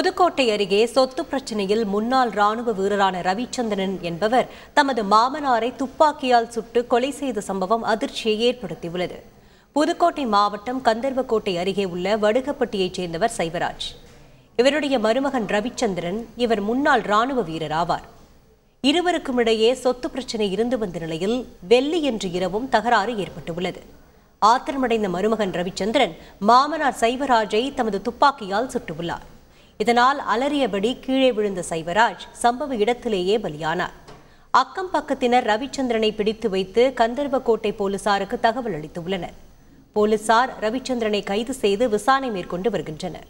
புதுக்கோட்டை அருகே சொத்து பிரச்சனையில் முன்னாள் ராணுவ வீரரான ரவிச்சந்திரன் என்பவர் தமது மாமனாரை துப்பாக்கியால் சுட்டு கொலை செய்த சம்பவம் அதிர்ச்சியை ஏற்படுத்தியுள்ளது புதுக்கோட்டை மாவட்டம் கந்தர்வக்கோட்டை அருகே உள்ள வடுகப்பட்டியைச் சேர்ந்தவர் சைவராஜ் இவருடைய மருமகன் ரவிச்சந்திரன் இவர் முன்னாள் ராணுவ வீரர் ஆவார் இருவருக்கும் இடையே சொத்து பிரச்சனை இருந்து வந்த நிலையில் வெள்ளி என்று இரவும் தகராறு ஏற்பட்டுள்ளது ஆத்திரமடைந்த மருமகன் ரவிச்சந்திரன் மாமனார் சைவராஜை தமது துப்பாக்கியால் சுட்டுள்ளார் இதனால் அலறியபடி கீழே விழுந்த சைவராஜ் சம்பவ இடத்திலேயே பலியானார் அக்கம் பக்கத்தினர் ரவிச்சந்திரனை பிடித்து வைத்து கந்தர்வக்கோட்டை போலீசாருக்கு தகவல் அளித்துள்ளனர் போலீசார் ரவிச்சந்திரனை கைது செய்து விசாரணை மேற்கொண்டு வருகின்றனர்